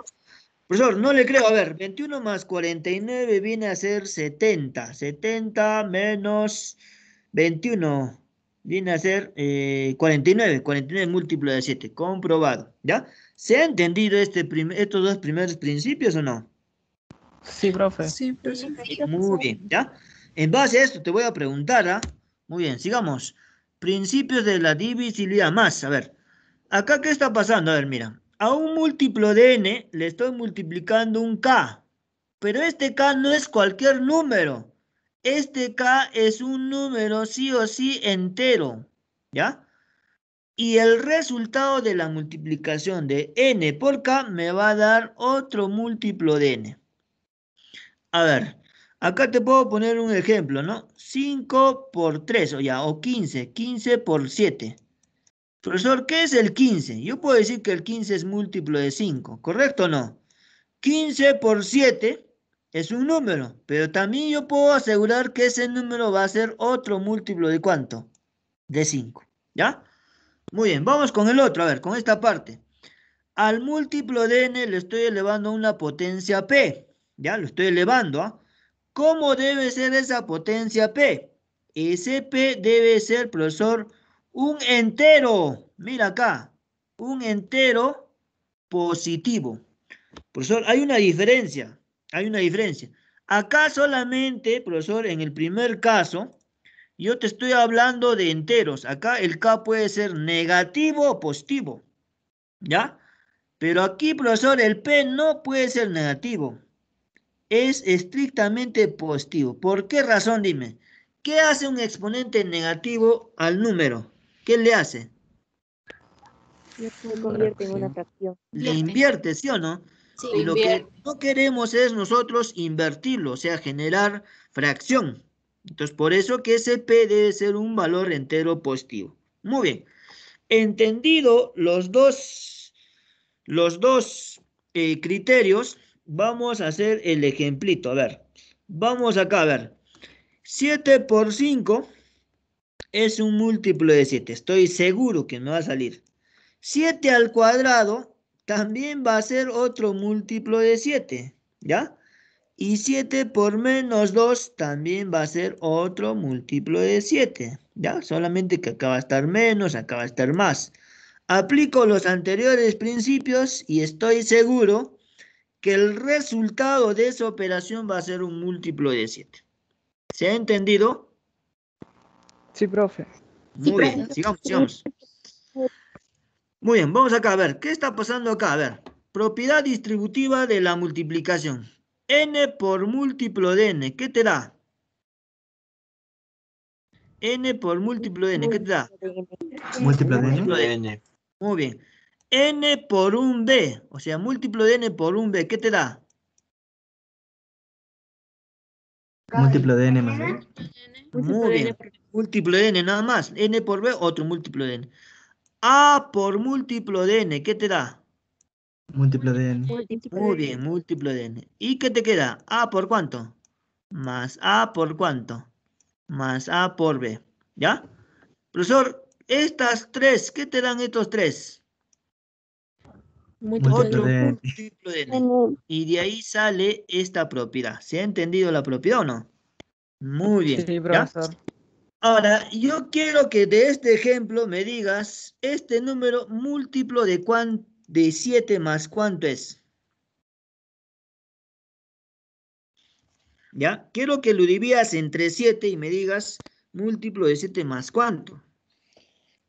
Speaker 1: Profesor, no le creo. A ver, 21 más 49 viene a ser 70. 70 menos 21 viene a ser 49. Eh, 49 múltiplo de 7. Comprobado. ¿Ya? ¿Se ha entendido este estos dos primeros principios o no? Sí, profe. Sí, profe. Muy bien, ¿ya? En base a esto te voy a preguntar, ¿ah? Muy bien, sigamos. Principios de la divisibilidad más. A ver, acá qué está pasando. A ver, mira. A un múltiplo de n le estoy multiplicando un k. Pero este k no es cualquier número. Este k es un número sí o sí entero. ¿Ya? Y el resultado de la multiplicación de n por k me va a dar otro múltiplo de n. A ver, Acá te puedo poner un ejemplo, ¿no? 5 por 3, o ya, o 15, 15 por 7. Profesor, ¿qué es el 15? Yo puedo decir que el 15 es múltiplo de 5, ¿correcto o no? 15 por 7 es un número, pero también yo puedo asegurar que ese número va a ser otro múltiplo de cuánto? De 5, ¿ya? Muy bien, vamos con el otro, a ver, con esta parte. Al múltiplo de n le estoy elevando una potencia p, ¿ya? Lo estoy elevando, ¿ah? ¿Cómo debe ser esa potencia P? Ese P debe ser, profesor, un entero. Mira acá, un entero positivo. Profesor, hay una diferencia, hay una diferencia. Acá solamente, profesor, en el primer caso, yo te estoy hablando de enteros. Acá el K puede ser negativo o positivo, ¿ya? Pero aquí, profesor, el P no puede ser negativo es estrictamente positivo. ¿Por qué razón? Dime. ¿Qué hace un exponente negativo al número? ¿Qué le hace? Le invierte, ¿sí o no? y lo que no queremos es nosotros invertirlo, o sea, generar fracción. Entonces, por eso que ese P debe ser un valor entero positivo. Muy bien. Entendido los dos, los dos eh, criterios, Vamos a hacer el ejemplito. A ver, vamos acá a ver. 7 por 5 es un múltiplo de 7. Estoy seguro que no va a salir. 7 al cuadrado también va a ser otro múltiplo de 7. ¿Ya? Y 7 por menos 2 también va a ser otro múltiplo de 7. ¿Ya? Solamente que acá va a estar menos, acá va a estar más. Aplico los anteriores principios y estoy seguro que el resultado de esa operación va a ser un múltiplo de 7. ¿Se ha entendido? Sí, profe.
Speaker 2: Muy bien, sigamos, sigamos.
Speaker 1: Muy bien, vamos acá a ver, ¿qué está pasando acá? A ver, propiedad distributiva de la multiplicación. n por múltiplo de n, ¿qué te da? n por múltiplo de n, ¿qué te da? Múltiplo de n. Muy bien n por un b, o sea, múltiplo de n por un b, ¿qué te da? Múltiplo de n más b. Muy bien, múltiplo de n nada más, n por b, otro múltiplo de n. a por múltiplo de n, ¿qué te da? Múltiplo de n. Muy bien, múltiplo de n. ¿Y qué te queda? a por cuánto? Más a por cuánto? Más a por b, ¿ya? Profesor, estas tres, ¿qué te dan estos tres? Otro de Y de ahí sale esta propiedad. ¿Se ha entendido la propiedad o no? Muy bien. Sí, profesor. Ahora, yo quiero que de este ejemplo me digas este número múltiplo de, de 7 más cuánto es. ¿Ya? Quiero que lo dividas entre 7 y me digas múltiplo de 7 más cuánto.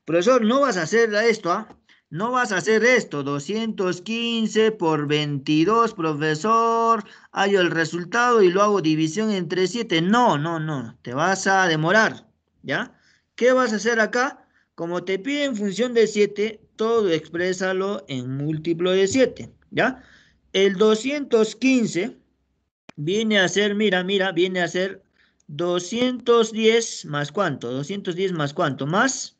Speaker 1: Profesor, no vas a hacer esto, ¿ah? No vas a hacer esto, 215 por 22, profesor, hallo el resultado y lo hago división entre 7. No, no, no, te vas a demorar, ¿ya? ¿Qué vas a hacer acá? Como te piden función de 7, todo exprésalo en múltiplo de 7, ¿ya? El 215 viene a ser, mira, mira, viene a ser 210 más cuánto, 210 más cuánto, más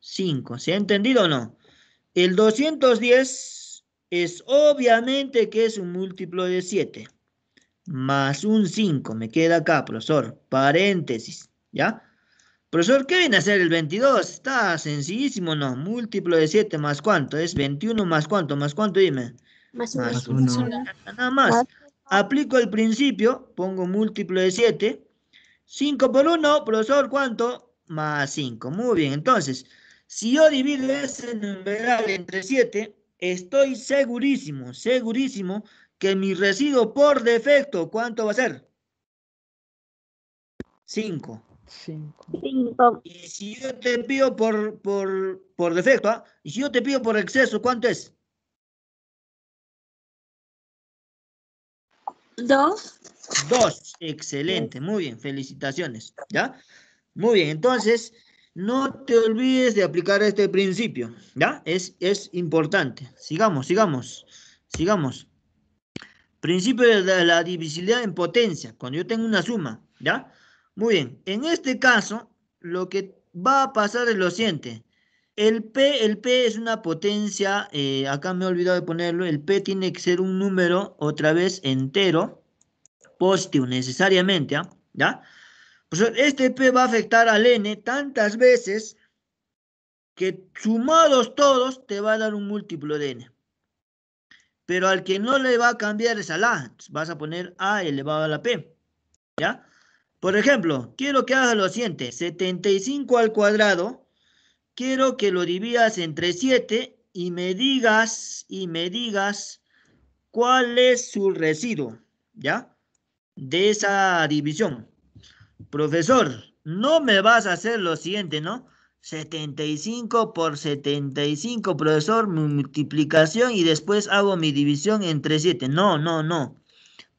Speaker 1: 5. ¿Se ha entendido o no? El 210 es obviamente que es un múltiplo de 7. Más un 5. Me queda acá, profesor. Paréntesis. ¿Ya? Profesor, ¿qué viene a ser el 22? Está sencillísimo, ¿no? Múltiplo de 7 más cuánto. Es 21 más cuánto. Más cuánto, dime. Más 1. Nada más. Aplico el principio. Pongo múltiplo de 7. 5 por 1, profesor, ¿cuánto? Más 5. Muy bien, entonces... Si yo divido ese numeral entre 7, estoy segurísimo, segurísimo que mi residuo por defecto, ¿cuánto va a ser? 5. 5. Y si yo te pido por, por, defecto, ¿ah? y si yo te pido por exceso, ¿cuánto es? 2. 2, excelente, muy bien, felicitaciones, ¿ya? Muy bien, entonces, no te olvides de aplicar este principio, ¿ya? Es, es importante. Sigamos, sigamos, sigamos. Principio de la, divisibilidad en potencia, cuando yo tengo una suma, ¿ya? Muy bien, en este caso, lo que va a pasar es lo siguiente. El P, el P es una potencia, eh, acá me he olvidado de ponerlo, el P tiene que ser un número, otra vez, entero, positivo, necesariamente, ¿ah? ¿ya? ¿Ya? Pues, este P va a afectar al N tantas veces que sumados todos te va a dar un múltiplo de N. Pero al que no le va a cambiar es a la. Vas a poner A elevado a la P. ¿Ya? Por ejemplo, quiero que hagas lo siguiente. 75 al cuadrado. Quiero que lo dividas entre 7 y me digas, y me digas cuál es su residuo, ¿ya? De esa división profesor, no me vas a hacer lo siguiente, ¿no? 75 por 75, profesor, multiplicación y después hago mi división entre 7. No, no, no.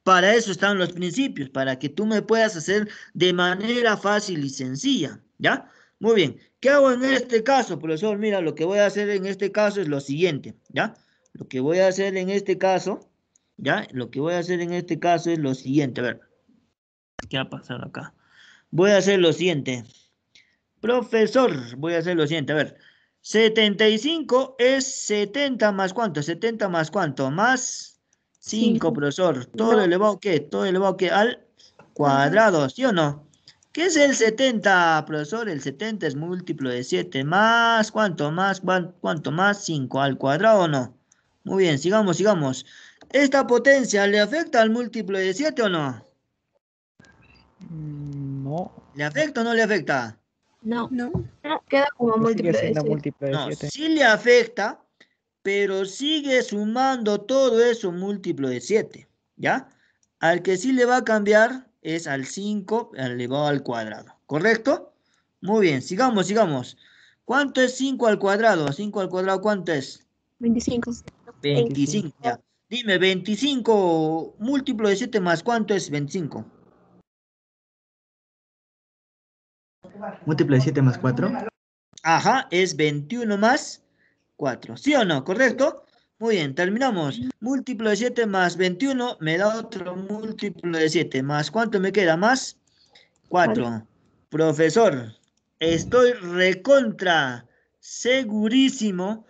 Speaker 1: Para eso están los principios, para que tú me puedas hacer de manera fácil y sencilla, ¿ya? Muy bien, ¿qué hago en este caso, profesor? Mira, lo que voy a hacer en este caso es lo siguiente, ¿ya? Lo que voy a hacer en este caso, ¿ya? Lo que voy a hacer en este caso es lo siguiente, a ver. ¿Qué ha pasado pasar acá? voy a hacer lo siguiente. Profesor, voy a hacer lo siguiente, a ver. 75 es 70 más cuánto, 70 más cuánto, más 5, profesor. Todo no. elevado qué? todo elevado qué? al cuadrado, ¿sí o no? ¿Qué es el 70, profesor? El 70 es múltiplo de 7, más cuánto, más cuánto, más 5 al cuadrado o no. Muy bien, sigamos, sigamos. ¿Esta potencia le afecta al múltiplo de 7 o no? ¿Le afecta o no le afecta? No, no, ah, queda como múltiplo de 7 sí le afecta, pero sigue sumando todo eso múltiplo de 7, ¿ya? Al que sí le va a cambiar es al 5 elevado al cuadrado, ¿correcto? Muy bien, sigamos, sigamos. ¿Cuánto es 5 al cuadrado? 5 al cuadrado, ¿cuánto es? 25. 25, 25. Ya. Dime, 25 múltiplo de 7 más cuánto es 25? múltiplo de 7 más 4. Ajá, es 21 más 4. ¿Sí o no? ¿Correcto? Muy bien, terminamos. Múltiplo de 7 más 21 me da otro múltiplo de 7. ¿Más cuánto me queda? Más 4. Profesor, estoy recontra segurísimo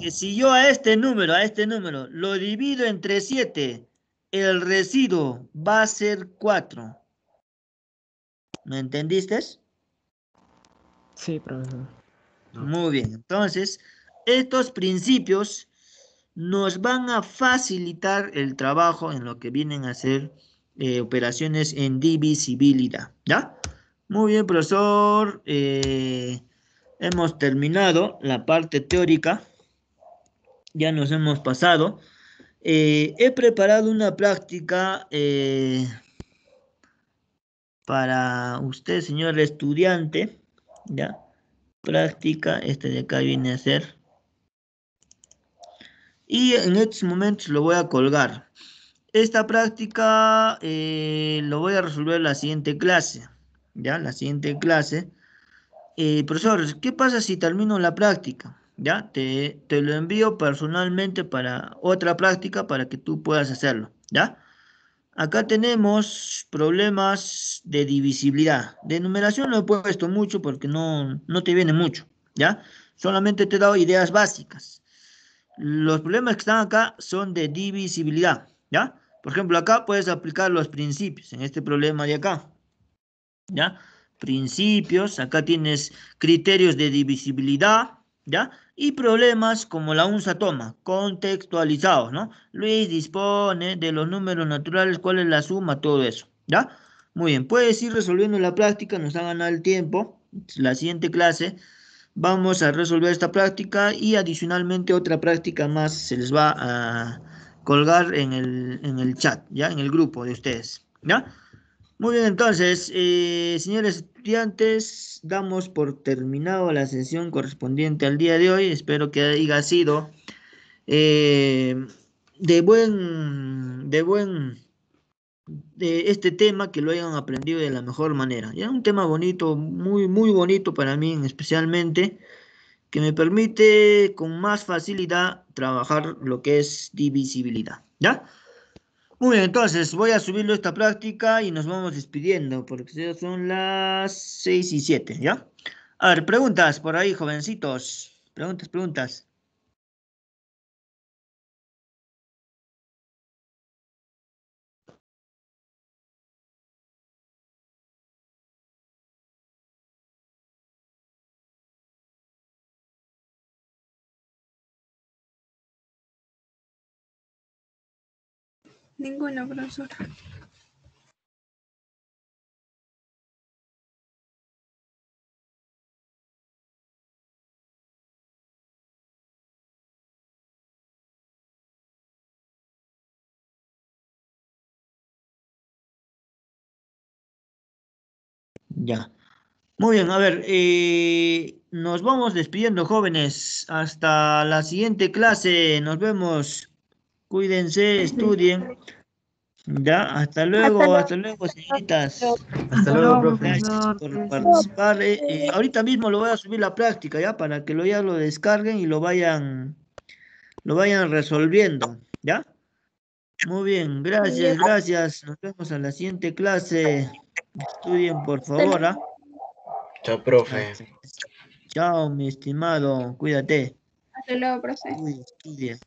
Speaker 1: que si yo a este número, a este número, lo divido entre 7, el residuo va a ser 4. ¿Me entendiste? Sí, profesor. Muy bien, entonces, estos principios nos van a facilitar el trabajo en lo que vienen a ser eh, operaciones en divisibilidad, ¿ya? Muy bien, profesor. Eh, hemos terminado la parte teórica. Ya nos hemos pasado. Eh, he preparado una práctica para usted, señor estudiante. ¿ya? Práctica, este de acá viene a ser. Y en estos momentos lo voy a colgar. Esta práctica eh, lo voy a resolver en la siguiente clase, ¿ya? La siguiente clase. Eh, profesor, ¿qué pasa si termino la práctica? ¿Ya? Te, te lo envío personalmente para otra práctica para que tú puedas hacerlo, ¿ya? Acá tenemos problemas de divisibilidad. De numeración no he puesto mucho porque no, te viene mucho, ¿ya? Solamente te he dado ideas básicas. Los problemas que están acá son de divisibilidad, ¿ya? Por ejemplo, acá puedes aplicar los principios en este problema de acá, ¿ya? Principios, acá tienes criterios de divisibilidad, ¿ya? y problemas como la UNSA toma, contextualizados, ¿no? Luis dispone de los números naturales, cuál es la suma, todo eso, ¿ya? Muy bien, puedes ir resolviendo la práctica, nos ha ganado el tiempo. La siguiente clase vamos a resolver esta práctica y adicionalmente otra práctica más se les va a colgar en el, en el chat, ¿ya? En el grupo de ustedes, ¿ya? Muy bien, entonces, eh, señores estudiantes, damos por terminado la sesión correspondiente al día de hoy. Espero que haya sido eh, de buen, de buen, de este tema que lo hayan aprendido de la mejor manera. Ya un tema bonito, muy, muy bonito para mí, especialmente, que me permite con más facilidad trabajar lo que es divisibilidad. ¿Ya? Muy bien, entonces voy a subirlo a esta práctica y nos vamos despidiendo porque ya son las 6 y 7, ¿ya? A ver, preguntas por ahí, jovencitos. Preguntas, preguntas. Ninguna grosura. Ya. Muy bien, a ver, eh, nos vamos despidiendo, jóvenes. Hasta la siguiente clase. Nos vemos. Cuídense, estudien. Ya, hasta luego, hasta luego, señoritas. Hasta luego, profe. Gracias por participar. Eh, eh, ahorita mismo lo voy a subir la práctica, ya, para que lo ya lo descarguen y lo vayan, lo vayan resolviendo, ¿ya? Muy bien, gracias, gracias. Nos vemos en la siguiente clase. Estudien, por favor, ¿ah? Chao, profe. Chao, mi estimado. Cuídate. Hasta luego, profe. Uy,